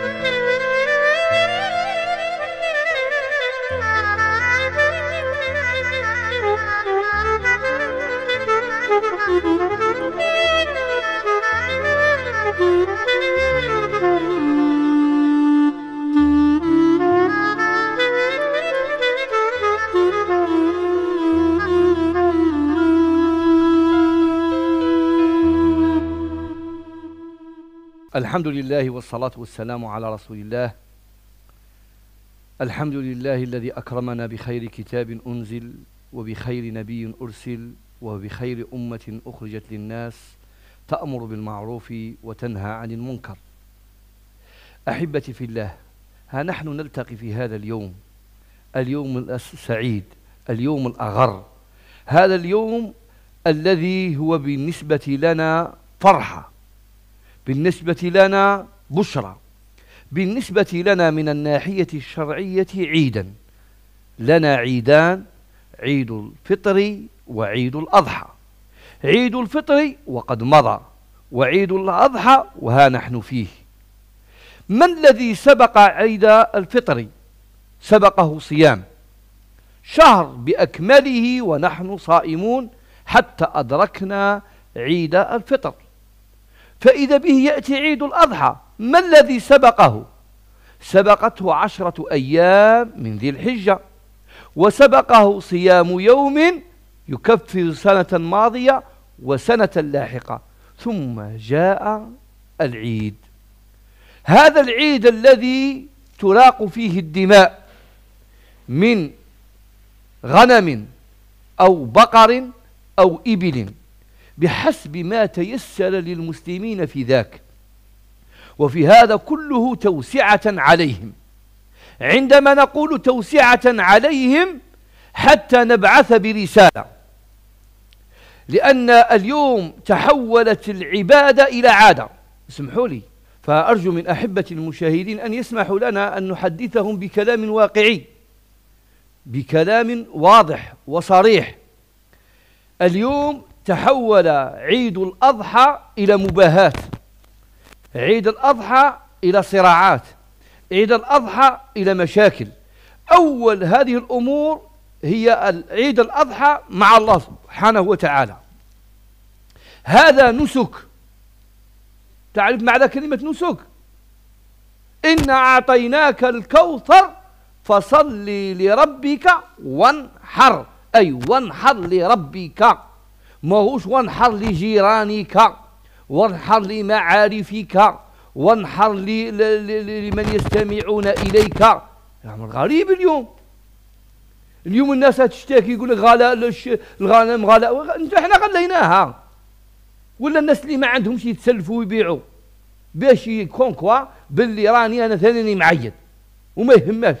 Thank you. الحمد لله والصلاة والسلام على رسول الله الحمد لله الذي أكرمنا بخير كتاب أنزل وبخير نبي أرسل وبخير أمة أخرجت للناس تأمر بالمعروف وتنهى عن المنكر أحبتي في الله ها نحن نلتقي في هذا اليوم اليوم السعيد اليوم الأغر هذا اليوم الذي هو بالنسبة لنا فرحة بالنسبة لنا بشرى بالنسبة لنا من الناحية الشرعية عيدا لنا عيدان عيد الفطر وعيد الأضحى عيد الفطر وقد مضى وعيد الأضحى وها نحن فيه ما الذي سبق عيد الفطر سبقه صيام شهر بأكمله ونحن صائمون حتى أدركنا عيد الفطر فإذا به يأتي عيد الأضحى ما الذي سبقه سبقته عشرة أيام من ذي الحجة وسبقه صيام يوم يكفر سنة ماضية وسنة لاحقة ثم جاء العيد هذا العيد الذي تراق فيه الدماء من غنم أو بقر أو إبل بحسب ما تيسر للمسلمين في ذاك وفي هذا كله توسعة عليهم عندما نقول توسعة عليهم حتى نبعث برسالة لأن اليوم تحولت العبادة إلى عادة اسمحوا لي فأرجو من أحبة المشاهدين أن يسمحوا لنا أن نحدثهم بكلام واقعي بكلام واضح وصريح اليوم تحول عيد الأضحى إلى مباهات عيد الأضحى إلى صراعات عيد الأضحى إلى مشاكل أول هذه الأمور هي عيد الأضحى مع الله سبحانه وتعالى هذا نسك تعرف معنى كلمة نسك إن أعطيناك الكوثر فصل لربك وانحر أي وانحر لربك ماهوش وانحر لجيرانك وانحر لمعارفك وانحر لمن يستمعون إليك الأمر غريب اليوم اليوم الناس تشتكي يقول لك غلا الغنم غلاء انت احنا غليناها ولا الناس اللي ما عندهمش يتسلفوا ويبيعوا باش يكون كوا باللي راني انا ثاني معيد وما يهماش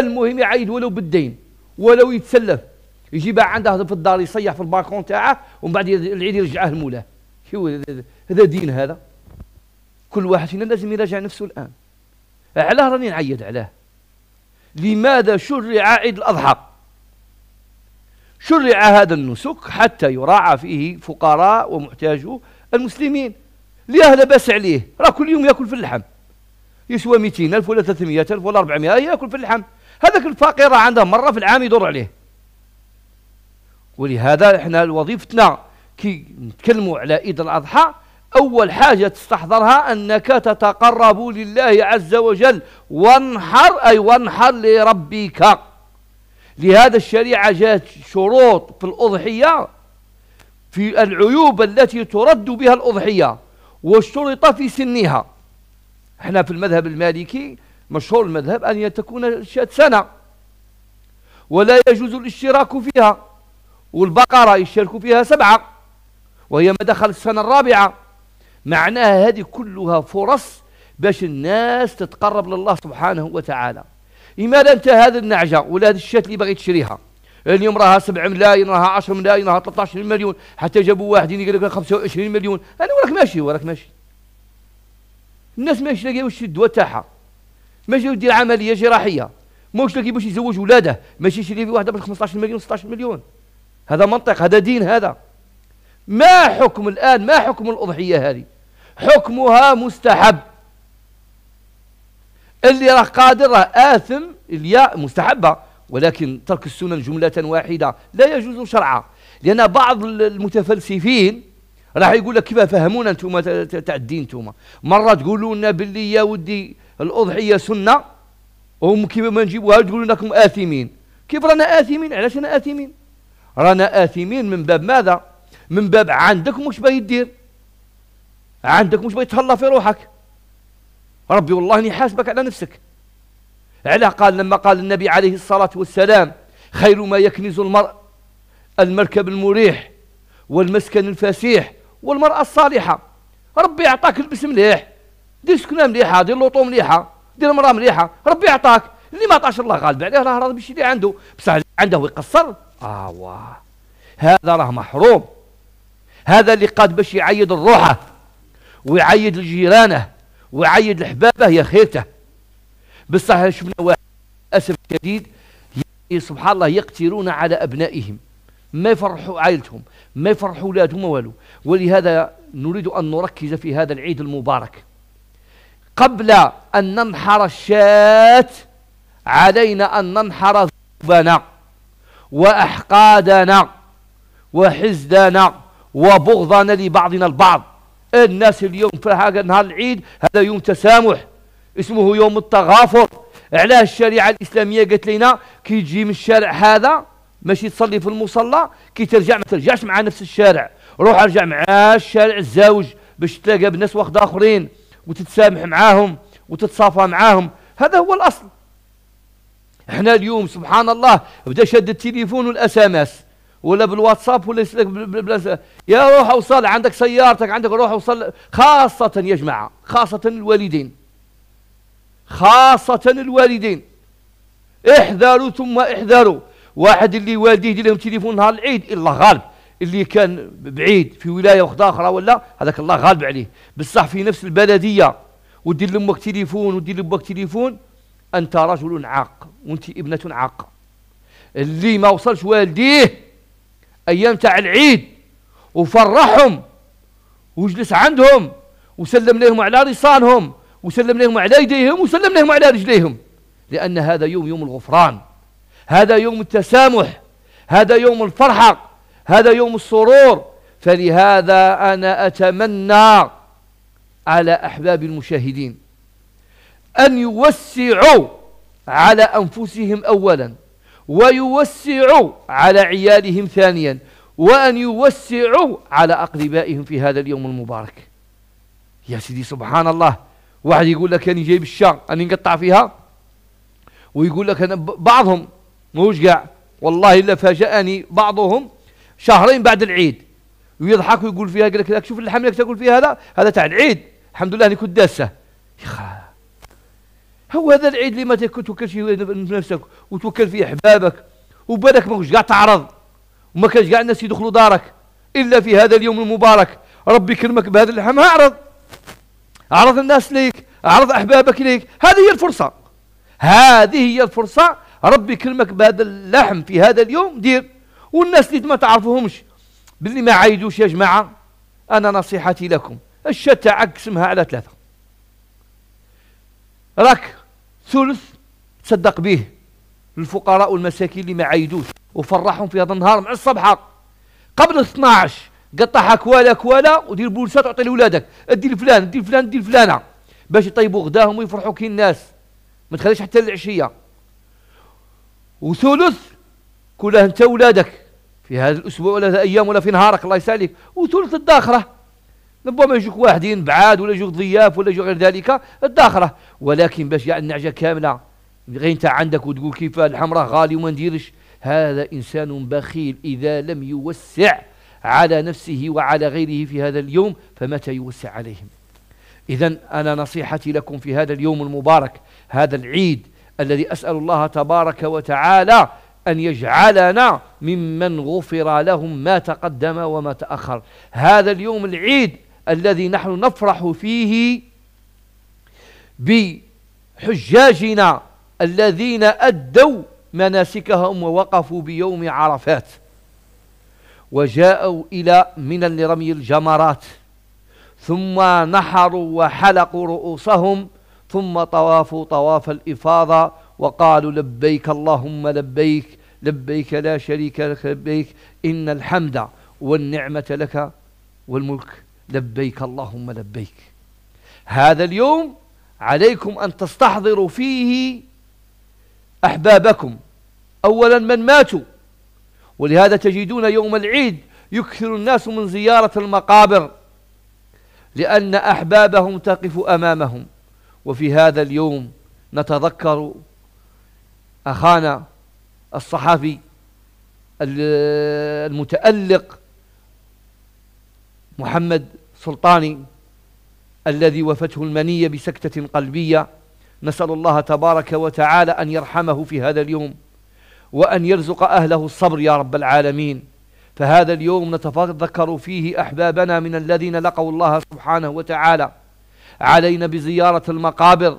المهم يعيد ولو بالدين ولو يتسلف يجيبها عنده في الدار يصيح في الباكون تاعه ومن بعد العيد يرجعه لمولاه شو هذا دين هذا كل واحد فينا لازم يراجع نفسه الان علاه راني نعيد عليه لماذا شرع عيد الاضحى شرع هذا النسك حتى يراعى فيه فقراء ومحتاجو المسلمين ليه باس عليه راه كل يوم ياكل في اللحم يسوى 200 الف ولا 300 الف ولا 400 ياكل في اللحم هذاك الفقير عنده مره في العام يدور عليه ولهذا احنا وظيفتنا كي نتكلموا على عيد الاضحى اول حاجه تستحضرها انك تتقرب لله عز وجل وانحر اي وانحر لربك لهذا الشريعه جاءت شروط في الاضحيه في العيوب التي ترد بها الاضحيه واشترط في سنها احنا في المذهب المالكي مشهور المذهب ان تكون سنه ولا يجوز الاشتراك فيها والبقرة يشاركوا فيها سبعة وهي ما دخلت السنة الرابعة معناها هذه كلها فرص باش الناس تتقرب لله سبحانه وتعالى لماذا انت هذا النعجة ولا هذه الشات اللي باغي تشريها اليوم راها 7 ملايين راها 10 ملايين راها 13 مليون حتى جابوا واحد يقول لك 25 مليون انا وراك ماشي وراك ماشي الناس ماشي لاقيه واش الدواء تاعها ماشي يدير عمليه جراحيه ماش لاقي باش يزوج ولاده ماشي يشري في واحده ب 15 مليون 16 مليون هذا منطق هذا دين هذا ما حكم الآن ما حكم الأضحية هذه حكمها مستحب اللي راه قادر راه آثم الياء مستحبة ولكن ترك السنن جملة واحدة لا يجوز شرعا لأن بعض المتفلسفين راح يقول لك كيف فهمونا انتم تاع الدين انتم مره تقولوا لنا باللي يا ودي الاضحيه سنه وهم كيف ما نجيبوها تقولوا لكم اثمين كيف رانا اثمين علاش انا اثمين رانا آثمين من باب ماذا من باب عندك مش باغي دير عندك مش باغي تهلا في روحك ربي والله اني حاسبك على نفسك على قال لما قال النبي عليه الصلاة والسلام خير ما يكنز المرء المركب المريح والمسكن الفسيح والمرأة الصالحة ربي يعطاك البس مليح دير سكنة مليحة دير لوطو مليحة دير مرأة مليحة ربي يعطاك اللي ما عطاش الله غالب عليه راه راضي باش اللي عنده بصح عنده يقصر آوا هذا راه محروم هذا اللي قاد باش يعيد الروحة ويعيد لجيرانه ويعيد لحبابه يا خيرته بصح شفنا واحد أسف شديد يعني سبحان الله يقترون على أبنائهم ما يفرحوا عائلتهم ما يفرحوا اولادهم والو ولهذا نريد ان نركز في هذا العيد المبارك قبل ان ننحر الشاة علينا ان ننحر ذنوبنا وأحقادنا وحزدنا وبغضنا لبعضنا البعض الناس اليوم في هذا نهار العيد هذا يوم تسامح اسمه يوم التغافر علاه الشريعة الإسلامية قالت لنا كي تجي من الشارع هذا ماشي تصلي في المصلى كي ترجع ما ترجعش مع نفس الشارع روح ارجع مع الشارع الزوج باش تلاقى بالناس واخد اخرين وتتسامح معاهم وتتصافى معاهم هذا هو الاصل احنا اليوم سبحان الله بدا شد التليفون والاس ام اس ولا بالواتساب ولا يسلك يا روح اوصل عندك سيارتك عندك روح اوصل خاصة يا جماعة خاصة الوالدين خاصة الوالدين احذروا ثم احذروا واحد اللي والديه يدير لهم تليفون نهار العيد الله غالب اللي كان بعيد في ولايه وخدا اخرى ولا هذاك الله غالب عليه بصح في نفس البلديه ودير لامك تليفون ودير لباك تليفون انت رجل عاق وانت ابنة عاقة اللي ما وصلش والديه ايام تاع العيد وفرحهم وجلس عندهم وسلم لهم على رصانهم وسلم لهم على يديهم وسلم لهم على رجليهم لأن هذا يوم يوم الغفران هذا يوم التسامح هذا يوم الفرحة هذا يوم السرور فلهذا أنا أتمنى على أحباب المشاهدين أن يوسعوا على أنفسهم أولا ويوسعوا على عيالهم ثانيا وأن يوسعوا على أقربائهم في هذا اليوم المبارك يا سيدي سبحان الله واحد يقول لك أنا جايب الشعر أنا نقطع فيها ويقول لك أنا بعضهم موش قاع والله إلا فاجأني بعضهم شهرين بعد العيد ويضحك ويقول فيها قال لك شوف اللحم اللي تقول فيها هذا هذا تاع العيد الحمد لله اني كنت داسة يا هو هذا العيد اللي ما توكلش في نفسك وتوكل فيه احبابك وبالك ما كنتش كاع تعرض وما كانش كاع الناس يدخلوا دارك الا في هذا اليوم المبارك ربي كرمك بهذا اللحم اعرض اعرض الناس ليك اعرض احبابك ليك هذه هي الفرصه هذه هي الفرصه ربي كرمك بهذا اللحم في هذا اليوم دير والناس اللي ما تعرفوهمش باللي ما عايدوش يا جماعه انا نصيحتي لكم الشتاعه عكسمها على ثلاثه راك ثلث تصدق به للفقراء والمساكين اللي ما عايدوش وفرحهم في هذا النهار مع الصبحه قبل 12 قطعها كوالا كوالا ودير بولسه تعطي لولادك ادي لفلان ادي لفلان ادي لفلانه باش يطيبوا غداهم ويفرحوا كي الناس ما تخليش حتى العشيه وثلث كلها انت ولادك في هذا الاسبوع ولا في ايام ولا في نهارك الله يسالك وثلث الداخره ربما يجوك واحدين بعاد ولا يجوك ضياف ولا يجوك غير ذلك الداخره ولكن باش يعني النعجه كامله غير انت عندك وتقول كيف الحمراء غالي وما نديرش هذا انسان بخيل اذا لم يوسع على نفسه وعلى غيره في هذا اليوم فمتى يوسع عليهم اذا انا نصيحتي لكم في هذا اليوم المبارك هذا العيد الذي اسال الله تبارك وتعالى أن يجعلنا ممن غفر لهم ما تقدم وما تأخر هذا اليوم العيد الذي نحن نفرح فيه بحجاجنا الذين أدوا مناسكهم ووقفوا بيوم عرفات وجاءوا إلى من لرمي الجمرات ثم نحروا وحلقوا رؤوسهم ثم طوافوا طواف الإفاضة وقالوا لبيك اللهم لبيك لبيك لا شريك لك لبيك إن الحمد والنعمة لك والملك لبيك اللهم لبيك هذا اليوم عليكم أن تستحضروا فيه أحبابكم أولا من ماتوا ولهذا تجدون يوم العيد يكثر الناس من زيارة المقابر لأن أحبابهم تقف أمامهم وفي هذا اليوم نتذكر أخانا الصحفي المتألق محمد سلطاني الذي وفته المنية بسكتة قلبية نسأل الله تبارك وتعالى أن يرحمه في هذا اليوم وأن يرزق أهله الصبر يا رب العالمين فهذا اليوم نتذكر فيه أحبابنا من الذين لقوا الله سبحانه وتعالى علينا بزيارة المقابر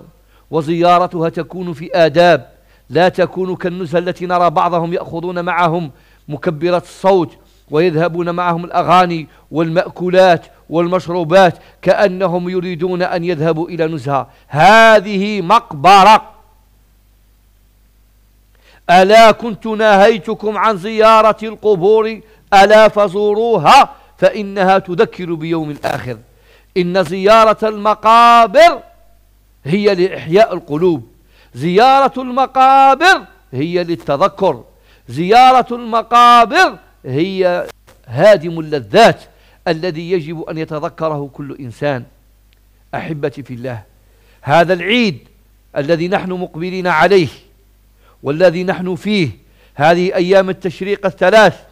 وزيارتها تكون في آداب لا تكون كالنزهة التي نرى بعضهم يأخذون معهم مكبرات الصوت ويذهبون معهم الأغاني والمأكولات والمشروبات كأنهم يريدون أن يذهبوا إلى نزهة هذه مقبرة ألا كنت ناهيتكم عن زيارة القبور ألا فزوروها فإنها تذكر بيوم الآخر إن زيارة المقابر هي لإحياء القلوب زيارة المقابر هي للتذكر زيارة المقابر هي هادم اللذات الذي يجب أن يتذكره كل إنسان أحبتي في الله هذا العيد الذي نحن مقبلين عليه والذي نحن فيه هذه أيام التشريق الثلاث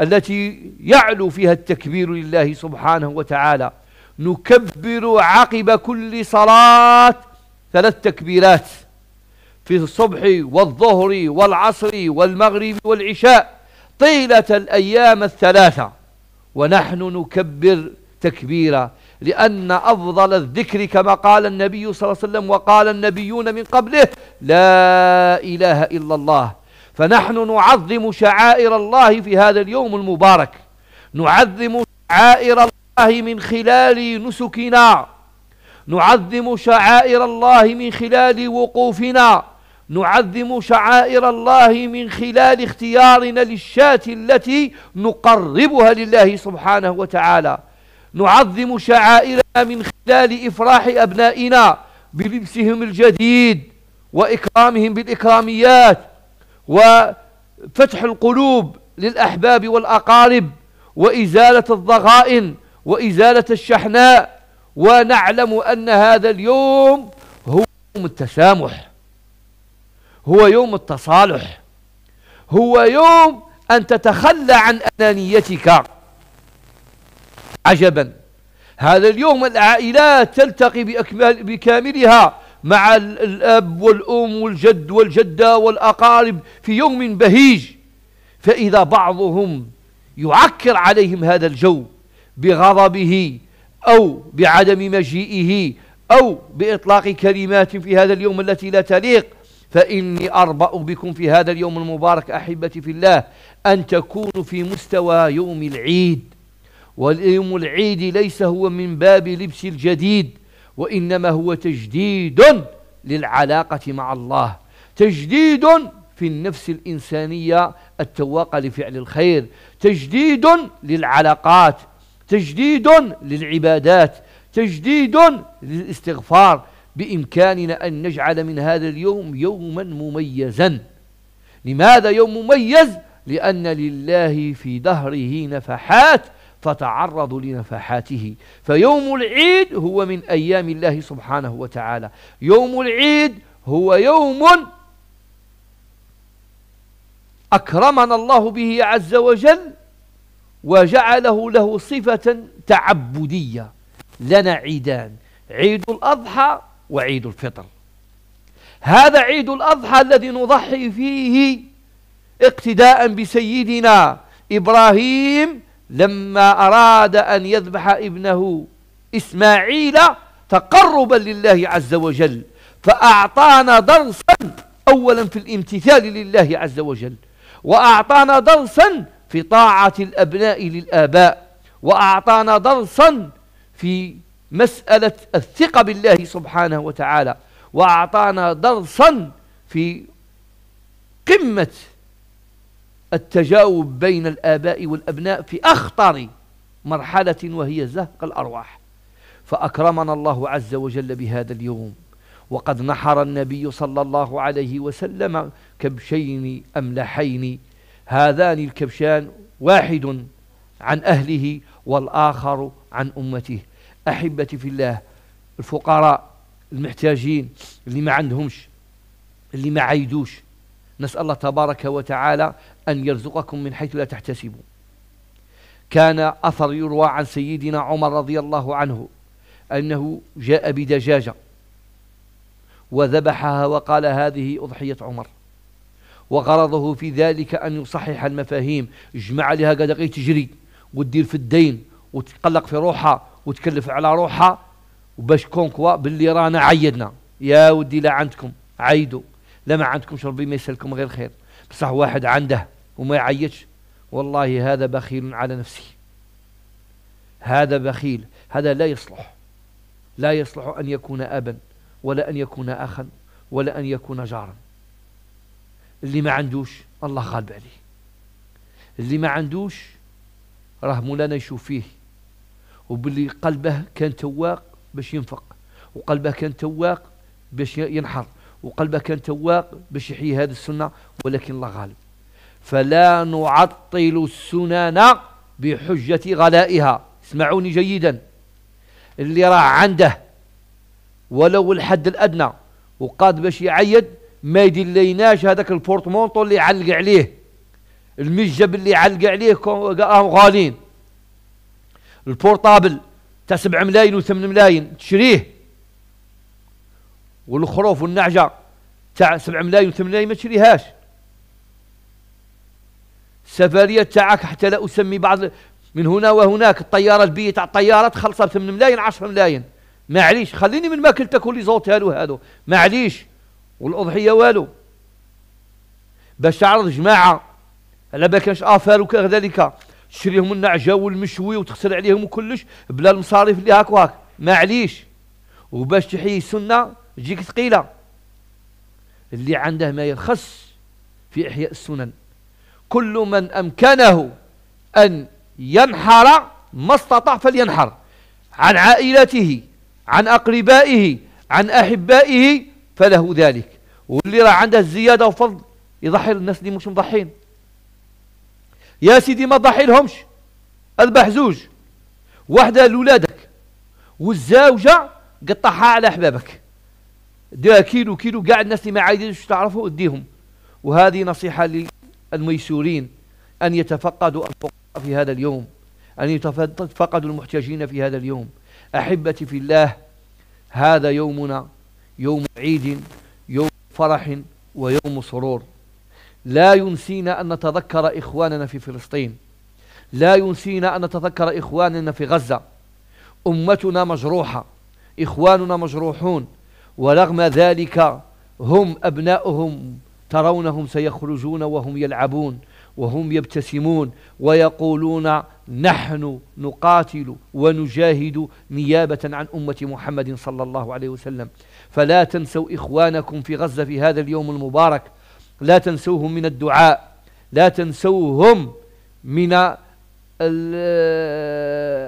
التي يعلو فيها التكبير لله سبحانه وتعالى نكبر عقب كل صلاة ثلاث تكبيرات في الصبح والظهر والعصر والمغرب والعشاء طيلة الأيام الثلاثة ونحن نكبر تكبيرا لأن أفضل الذكر كما قال النبي صلى الله عليه وسلم وقال النبيون من قبله لا إله إلا الله فنحن نعظم شعائر الله في هذا اليوم المبارك نعظم شعائر الله من خلال نسكنا نعظم شعائر الله من خلال وقوفنا نعظم شعائر الله من خلال اختيارنا للشاة التي نقربها لله سبحانه وتعالى نعظم شعائرنا من خلال إفراح أبنائنا بلبسهم الجديد وإكرامهم بالإكراميات وفتح القلوب للأحباب والأقارب وإزالة الضغائن وإزالة الشحناء ونعلم أن هذا اليوم هو يوم التسامح هو يوم التصالح هو يوم أن تتخلى عن أنانيتك عجبا هذا اليوم العائلات تلتقي بأكمال بكاملها مع الأب والأم والجد والجدة والأقارب في يوم بهيج فإذا بعضهم يعكر عليهم هذا الجو بغضبه أو بعدم مجيئه أو بإطلاق كلمات في هذا اليوم التي لا تليق فإني أربأ بكم في هذا اليوم المبارك أحبتي في الله أن تكونوا في مستوى يوم العيد واليوم العيد ليس هو من باب لبس الجديد وإنما هو تجديد للعلاقة مع الله تجديد في النفس الإنسانية التواقة لفعل الخير تجديد للعلاقات تجديد للعبادات تجديد للاستغفار بإمكاننا أن نجعل من هذا اليوم يوما مميزا لماذا يوم مميز؟ لأن لله في دهره نفحات فتعرض لنفحاته فيوم العيد هو من أيام الله سبحانه وتعالى يوم العيد هو يوم أكرمنا الله به عز وجل وجعله له صفة تعبدية لنا عيدان عيد الأضحى وعيد الفطر هذا عيد الأضحى الذي نضحي فيه اقتداء بسيدنا إبراهيم لما أراد أن يذبح ابنه إسماعيل تقربا لله عز وجل فأعطانا درسا أولا في الامتثال لله عز وجل وأعطانا درسا في طاعة الأبناء للآباء وأعطانا درسا في مسألة الثقة بالله سبحانه وتعالى وأعطانا درسا في قمة التجاوب بين الآباء والأبناء في أخطر مرحلة وهي زهق الأرواح فأكرمنا الله عز وجل بهذا اليوم وقد نحر النبي صلى الله عليه وسلم كبشين أملحين هذان الكبشان واحد عن أهله والآخر عن أمته أحبتي في الله الفقراء المحتاجين اللي ما عندهمش اللي ما عيدوش نسأل الله تبارك وتعالى أن يرزقكم من حيث لا تحتسبوا كان أثر يروى عن سيدنا عمر رضي الله عنه أنه جاء بدجاجة وذبحها وقال هذه أضحية عمر وغرضه في ذلك أن يصحح المفاهيم جمع لها قد تجري وتدير في الدين وتقلق في روحها وتكلف على روحها وباش كونكوا باللي رانا عيدنا يا ودي لا عندكم عيدوا لا ما عندكمش ربي ما يسلكم غير خير بصح واحد عنده وما يعيدش والله هذا بخيل على نفسه هذا بخيل هذا لا يصلح لا يصلح أن يكون أبا ولا أن يكون أخا ولا أن يكون جارا اللي ما عندوش الله غالب عليه اللي ما عندوش راه مولانا يشوف فيه وباللي قلبه كان تواق باش ينفق وقلبه كان تواق باش ينحر وقلبه كان تواق باش يحيي هذه السنة ولكن الله غالب فلا نعطل السنن بحجة غلائها اسمعوني جيدا اللي راه عنده ولو الحد الأدنى وقاد باش يعيد ما يدليناش هذاك البورتمونطو اللي علق عليه المجب اللي علق عليه راهم غالين البورطابل تاع 7 ملايين و 8 ملايين تشريه والخروف والنعجه تاع 7 ملايين و 8 ملايين ما تشريهاش السفريه تاعك حتى لا اسمي بعض من هنا وهناك الطياره البي تاع الطيارة تخلصها ب 8 ملايين 10 ملايين معليش خليني من ماكلتك واللي زوت هالو هادو معليش والاضحيه والو باش تعرض جماعه على بالكش افار وكذلك تشريهم النعجه والمشوي وتخسر عليهم وكلش بلا المصاريف اللي هاك وهاك معليش وباش تحيي السنه تجيك ثقيله اللي عنده ما يرخص في احياء السنن كل من امكنه ان ينحر ما استطاع فلينحر عن عائلته عن اقربائه عن احبائه فله ذلك واللي راه عنده الزياده وفضل يضحي للناس اللي مش مضحين يا سيدي ما ضحي لهمش اذبح زوج واحده لولادك والزوجه قطعها على احبابك ديها كيلو كيلو قاعد الناس اللي ما عايزينش تعرفوا اديهم وهذه نصيحه للميسورين ان يتفقدوا الفقراء في هذا اليوم ان يتفقدوا المحتاجين في هذا اليوم احبتي في الله هذا يومنا يوم عيد يوم فرح ويوم سرور لا ينسينا أن نتذكر إخواننا في فلسطين لا ينسينا أن نتذكر إخواننا في غزة أمتنا مجروحة إخواننا مجروحون ورغم ذلك هم أبناؤهم ترونهم سيخرجون وهم يلعبون وهم يبتسمون ويقولون نحن نقاتل ونجاهد نيابة عن أمة محمد صلى الله عليه وسلم فلا تنسوا إخوانكم في غزة في هذا اليوم المبارك لا تنسوهم من الدعاء لا تنسوهم من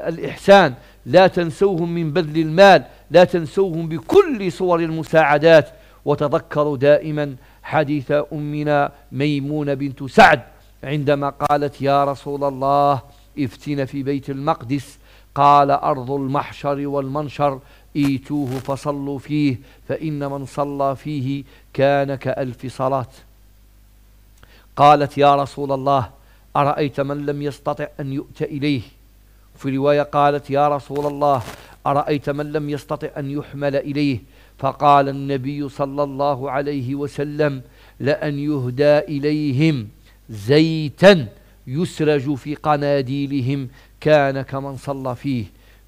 الإحسان لا تنسوهم من بذل المال لا تنسوهم بكل صور المساعدات وتذكروا دائما حديث أمنا ميمونة بنت سعد عندما قالت يا رسول الله افتن في بيت المقدس قال أرض المحشر والمنشر ايتوه فصلوا فيه فإن من صلى فيه كان كألف صلاة قالت يا رسول الله أرأيت من لم يستطع أن يؤتى إليه في رواية قالت يا رسول الله أرأيت من لم يستطع أن يحمل إليه فقال النبي صلى الله عليه وسلم لأن يهدى إليهم زيتا يسرج في قناديلهم كان كمن صلى فيه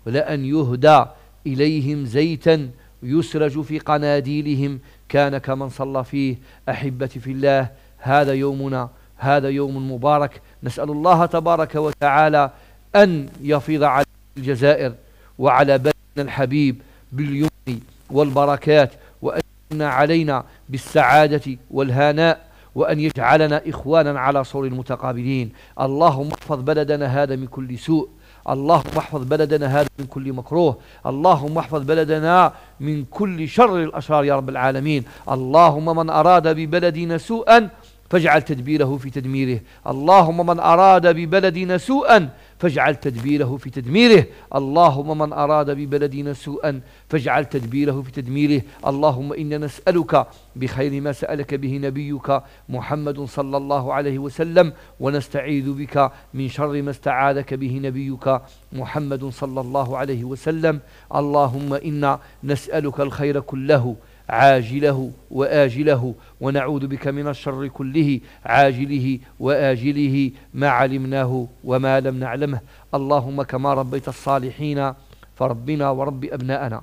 ولأن يهدى إليهم زيتا يسرج في قناديلهم كان كمن صلى فيه أحبتي في الله هذا يومنا هذا يوم مبارك نسأل الله تبارك وتعالى أن يفيض على الجزائر وعلى بلدنا الحبيب باليمن والبركات وأن علينا بالسعادة والهناء وأن يجعلنا إخوانا على صور المتقابلين اللهم احفظ بلدنا هذا من كل سوء اللهم احفظ بلدنا هذا من كل مكروه اللهم احفظ بلدنا من كل شر الأشرار يا رب العالمين اللهم من أراد ببلدنا سوءا فاجعل تدبيره في تدميره اللهم من أراد ببلدنا سوءا فاجعل تدبيره في تدميره اللهم من أراد ببلدنا سوءا فاجعل تدبيره في تدميره اللهم إنا نسألك بخير ما سألك به نبيك محمد صلى الله عليه وسلم ونستعيذ بك من شر ما استعاذك به نبيك محمد صلى الله عليه وسلم اللهم إنا نسألك الخير كله عاجله وآجله ونعوذ بك من الشر كله عاجله وآجله ما علمناه وما لم نعلمه اللهم كما ربيت الصالحين فربنا ورب أبناءنا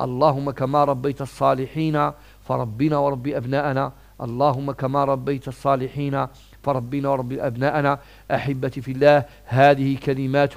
اللهم كما ربيت الصالحين فربنا ورب أبناءنا اللهم كما ربيت الصالحين فربنا ورب أبناءنا أحبتي في الله هذه كلمات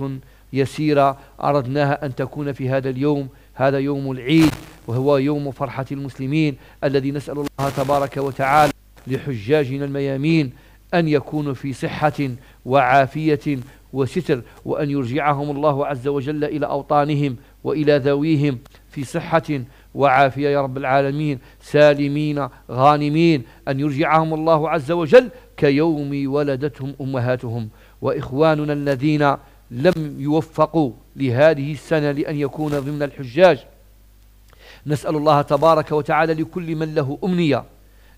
يسيرة أردناها أن تكون في هذا اليوم هذا يوم العيد وهو يوم فرحة المسلمين الذي نسأل الله تبارك وتعالى لحجاجنا الميامين أن يكونوا في صحة وعافية وستر وأن يرجعهم الله عز وجل إلى أوطانهم وإلى ذويهم في صحة وعافية يا رب العالمين سالمين غانمين أن يرجعهم الله عز وجل كيوم ولدتهم أمهاتهم وإخواننا الذين لم يوفقوا لهذه السنة لأن يكون ضمن الحجاج نسأل الله تبارك وتعالى لكل من له أمنية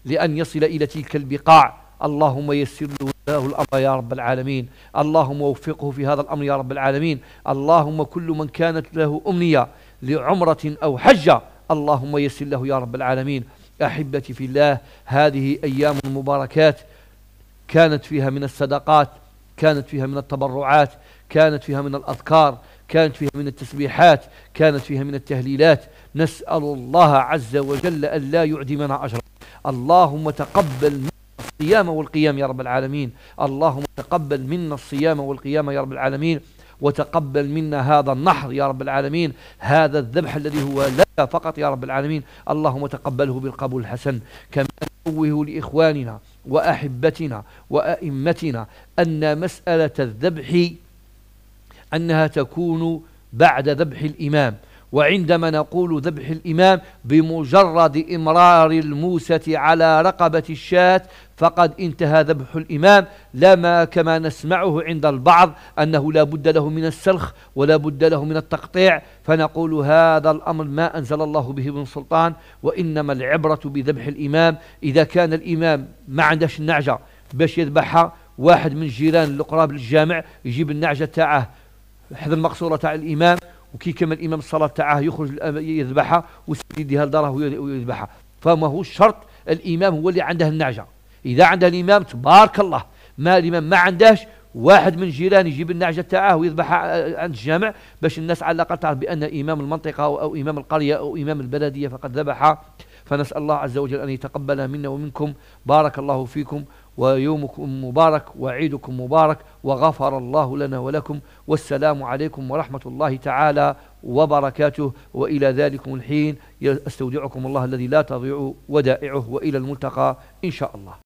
لأن يصل إلى تلك البقاع اللهم يسر له الأمر يا رب العالمين اللهم وفقه في هذا الأمر يا رب العالمين اللهم كل من كانت له أمنية لعمرة أو حجة اللهم يسر له يا رب العالمين أحبتي في الله هذه أيام مباركات كانت فيها من الصدقات كانت فيها من التبرعات كانت فيها من الأذكار كانت فيها من التسبيحات كانت فيها من التهليلات نسأل الله عز وجل أن لا يعدمنا أجرا اللهم تقبل الصيام والقيام يا رب العالمين اللهم تقبل منا الصيام والقيام يا رب العالمين وتقبل منا هذا النحر يا رب العالمين هذا الذبح الذي هو لك فقط يا رب العالمين اللهم تقبله بالقبول الحسن كما نوه لإخواننا وأحبتنا وأئمتنا أن مسألة الذبح أنها تكون بعد ذبح الإمام وعندما نقول ذبح الإمام بمجرد إمرار الموسة على رقبة الشاة فقد انتهى ذبح الإمام لما كما نسمعه عند البعض أنه لا بد له من السلخ ولا بد له من التقطيع فنقول هذا الأمر ما أنزل الله به من سلطان وإنما العبرة بذبح الإمام إذا كان الإمام ما عندهش النعجة باش يذبحها واحد من جيران القراب للجامع يجيب النعجة تاعه حذر المقصورة تاع الإمام وكي كمل الإمام الصلاة تاعه يخرج آه، يذبحها ويديها لداره ويذبحها فما هو الشرط الإمام هو اللي عنده النعجة إذا عنده الإمام تبارك الله ما الإمام ما عندهش واحد من جيران يجيب النعجة تاعه ويذبحها آه، عند الجامع باش الناس على الأقل تعرف بأن إمام المنطقة أو, أو إمام القرية أو إمام البلدية فقد ذبح فنسأل الله عز وجل أن يتقبل منا ومنكم بارك الله فيكم ويومكم مبارك وعيدكم مبارك وغفر الله لنا ولكم والسلام عليكم ورحمة الله تعالى وبركاته وإلى ذلكم الحين استودعكم الله الذي لا تضيع ودائعه وإلى الملتقى إن شاء الله